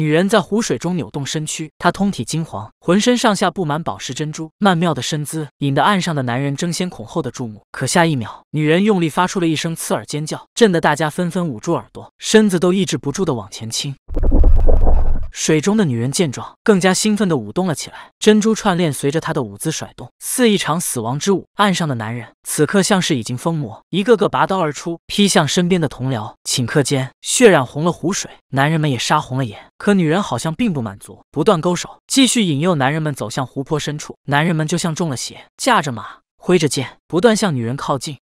女人在湖水中扭动身躯，她通体金黄，浑身上下布满宝石珍珠，曼妙的身姿引得岸上的男人争先恐后的注目。可下一秒，女人用力发出了一声刺耳尖叫，震得大家纷纷捂住耳朵，身子都抑制不住的往前倾。水中的女人见状，更加兴奋地舞动了起来，珍珠串链随着她的舞姿甩动，似一场死亡之舞。岸上的男人此刻像是已经疯魔，一个个拔刀而出，劈向身边的同僚，顷刻间血染红了湖水。男人们也杀红了眼，可女人好像并不满足，不断勾手，继续引诱男人们走向湖泊深处。男人们就像中了邪，驾着马，挥着剑，不断向女人靠近。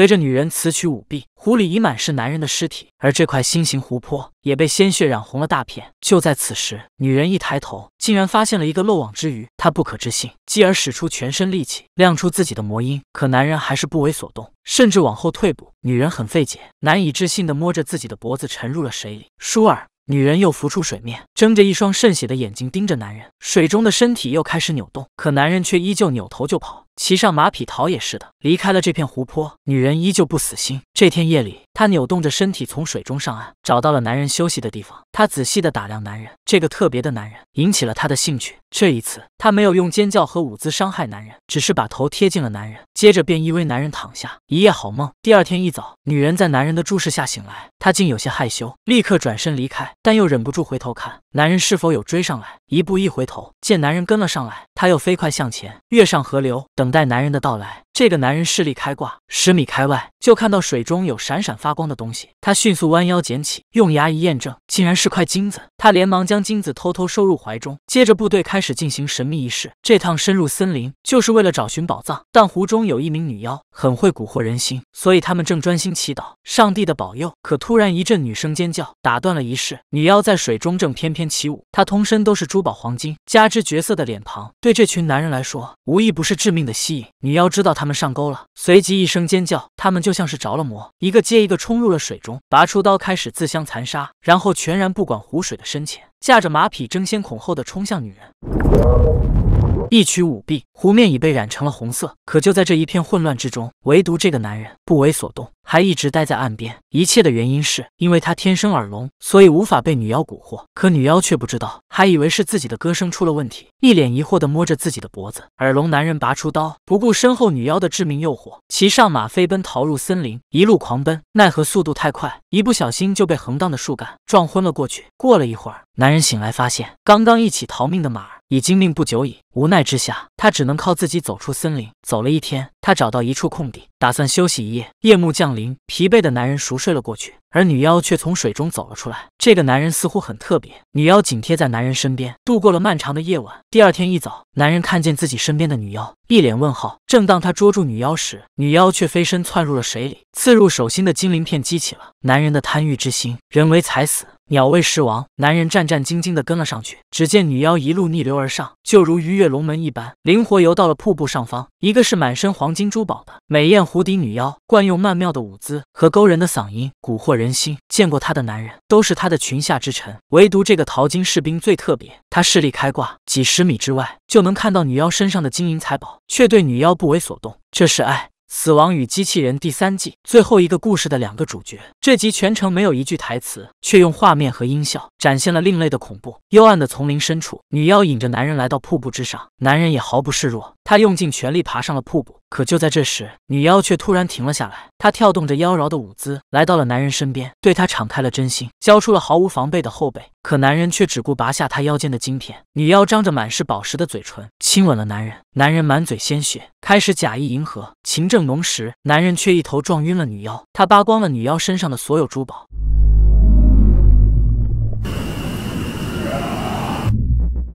随着女人此去舞弊，湖里已满是男人的尸体，而这块心形湖泊也被鲜血染红了大片。就在此时，女人一抬头，竟然发现了一个漏网之鱼。她不可置信，继而使出全身力气，亮出自己的魔音。可男人还是不为所动，甚至往后退步。女人很费解，难以置信的摸着自己的脖子，沉入了水里。舒尔，女人又浮出水面，睁着一双渗血的眼睛盯着男人。水中的身体又开始扭动，可男人却依旧扭头就跑。骑上马匹，逃也似的离开了这片湖泊。女人依旧不死心。这天夜里，她扭动着身体从水中上岸，找到了男人休息的地方。她仔细地打量男人，这个特别的男人引起了他的兴趣。这一次，她没有用尖叫和舞姿伤害男人，只是把头贴近了男人，接着便依偎男人躺下，一夜好梦。第二天一早，女人在男人的注视下醒来，她竟有些害羞，立刻转身离开，但又忍不住回头看男人是否有追上来。一步一回头，见男人跟了上来，他又飞快向前，跃上河流，等待男人的到来。这个男人视力开挂，十米开外就看到水中有闪闪发光的东西。他迅速弯腰捡起，用牙一验证，竟然是块金子。他连忙将金子偷偷收入怀中。接着，部队开始进行神秘仪式。这趟深入森林，就是为了找寻宝藏。但湖中有一名女妖，很会蛊惑人心，所以他们正专心祈祷上帝的保佑。可突然一阵女声尖叫打断了仪式。女妖在水中正翩翩起舞，她通身都是珠宝黄金，加之绝色的脸庞，对这群男人来说，无一不是致命的吸引。女妖知道他。他们上钩了，随即一声尖叫，他们就像是着了魔，一个接一个冲入了水中，拔出刀开始自相残杀，然后全然不管湖水的深浅，驾着马匹争先恐后的冲向女人。一曲舞毕，湖面已被染成了红色。可就在这一片混乱之中，唯独这个男人不为所动，还一直待在岸边。一切的原因是，因为他天生耳聋，所以无法被女妖蛊惑。可女妖却不知道，还以为是自己的歌声出了问题，一脸疑惑地摸着自己的脖子。耳聋男人拔出刀，不顾身后女妖的致命诱惑，骑上马飞奔逃入森林，一路狂奔。奈何速度太快，一不小心就被横荡的树干撞昏了过去。过了一会儿，男人醒来，发现刚刚一起逃命的马儿。已经命不久矣，无奈之下，他只能靠自己走出森林。走了一天，他找到一处空地，打算休息一夜。夜幕降临，疲惫的男人熟睡了过去，而女妖却从水中走了出来。这个男人似乎很特别，女妖紧贴在男人身边，度过了漫长的夜晚。第二天一早，男人看见自己身边的女妖，一脸问号。正当他捉住女妖时，女妖却飞身窜入了水里，刺入手心的精灵片激起了男人的贪欲之心，人为财死。鸟为食亡，男人战战兢兢地跟了上去。只见女妖一路逆流而上，就如鱼跃龙门一般，灵活游到了瀑布上方。一个是满身黄金珠宝的美艳狐底女妖，惯用曼妙的舞姿和勾人的嗓音蛊惑人心。见过她的男人都是她的裙下之臣，唯独这个淘金士兵最特别。他视力开挂，几十米之外就能看到女妖身上的金银财宝，却对女妖不为所动。这是爱。《死亡与机器人》第三季最后一个故事的两个主角，这集全程没有一句台词，却用画面和音效展现了另类的恐怖。幽暗的丛林深处，女妖引着男人来到瀑布之上，男人也毫不示弱。他用尽全力爬上了瀑布，可就在这时，女妖却突然停了下来。她跳动着妖娆的舞姿，来到了男人身边，对他敞开了真心，交出了毫无防备的后背。可男人却只顾拔下她腰间的金片。女妖张着满是宝石的嘴唇，亲吻了男人。男人满嘴鲜血，开始假意迎合。情正浓时，男人却一头撞晕了女妖。他扒光了女妖身上的所有珠宝。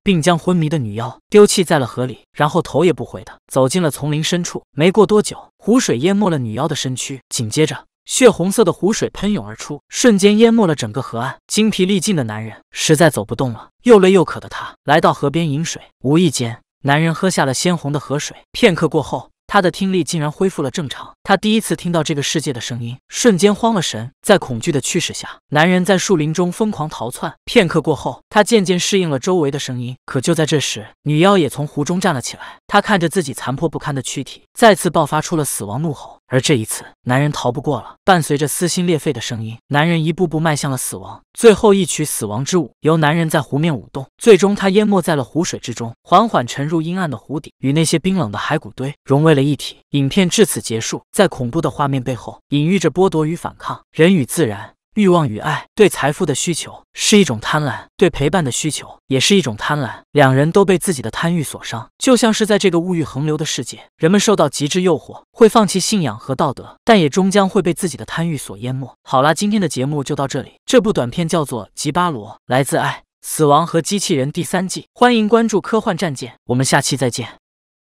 并将昏迷的女妖丢弃在了河里，然后头也不回的走进了丛林深处。没过多久，湖水淹没了女妖的身躯，紧接着血红色的湖水喷涌而出，瞬间淹没了整个河岸。精疲力尽的男人实在走不动了，又累又渴的他来到河边饮水，无意间男人喝下了鲜红的河水。片刻过后。他的听力竟然恢复了正常，他第一次听到这个世界的声音，瞬间慌了神。在恐惧的驱使下，男人在树林中疯狂逃窜。片刻过后，他渐渐适应了周围的声音。可就在这时，女妖也从湖中站了起来。她看着自己残破不堪的躯体。再次爆发出了死亡怒吼，而这一次男人逃不过了。伴随着撕心裂肺的声音，男人一步步迈向了死亡。最后一曲死亡之舞由男人在湖面舞动，最终他淹没在了湖水之中，缓缓沉入阴暗的湖底，与那些冰冷的骸骨堆融为了一体。影片至此结束，在恐怖的画面背后，隐喻着剥夺与反抗，人与自然。欲望与爱，对财富的需求是一种贪婪，对陪伴的需求也是一种贪婪。两人都被自己的贪欲所伤，就像是在这个物欲横流的世界，人们受到极致诱惑，会放弃信仰和道德，但也终将会被自己的贪欲所淹没。好啦，今天的节目就到这里。这部短片叫做《吉巴罗》，来自《爱、死亡和机器人》第三季。欢迎关注科幻战舰，我们下期再见。